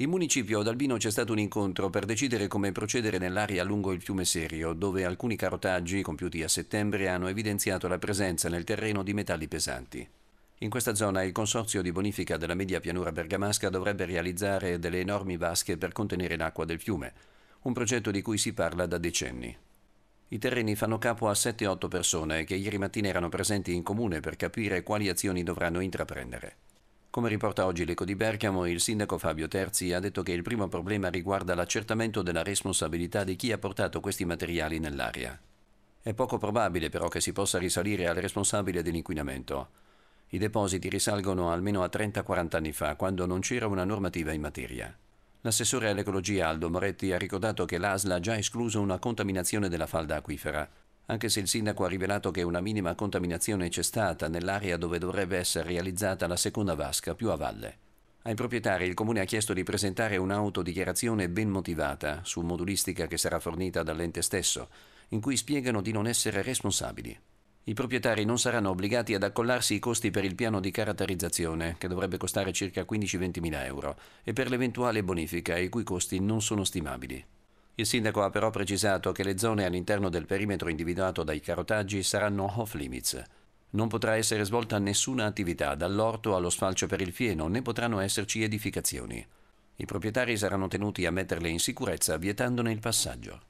In municipio ad Albino c'è stato un incontro per decidere come procedere nell'area lungo il fiume Serio, dove alcuni carotaggi compiuti a settembre hanno evidenziato la presenza nel terreno di metalli pesanti. In questa zona il consorzio di bonifica della media pianura bergamasca dovrebbe realizzare delle enormi vasche per contenere l'acqua del fiume, un progetto di cui si parla da decenni. I terreni fanno capo a 7-8 persone che ieri mattina erano presenti in comune per capire quali azioni dovranno intraprendere. Come riporta oggi l'Eco di Bergamo, il sindaco Fabio Terzi ha detto che il primo problema riguarda l'accertamento della responsabilità di chi ha portato questi materiali nell'area. È poco probabile però che si possa risalire al responsabile dell'inquinamento. I depositi risalgono almeno a 30-40 anni fa, quando non c'era una normativa in materia. L'assessore all'ecologia Aldo Moretti ha ricordato che l'ASL ha già escluso una contaminazione della falda acquifera, anche se il sindaco ha rivelato che una minima contaminazione c'è stata nell'area dove dovrebbe essere realizzata la seconda vasca più a valle. Ai proprietari il comune ha chiesto di presentare un'autodichiarazione ben motivata su modulistica che sarà fornita dall'ente stesso, in cui spiegano di non essere responsabili. I proprietari non saranno obbligati ad accollarsi i costi per il piano di caratterizzazione, che dovrebbe costare circa 15-20 mila euro, e per l'eventuale bonifica, i cui costi non sono stimabili. Il sindaco ha però precisato che le zone all'interno del perimetro individuato dai carotaggi saranno off limits. Non potrà essere svolta nessuna attività dall'orto allo sfalcio per il fieno, né potranno esserci edificazioni. I proprietari saranno tenuti a metterle in sicurezza vietandone il passaggio.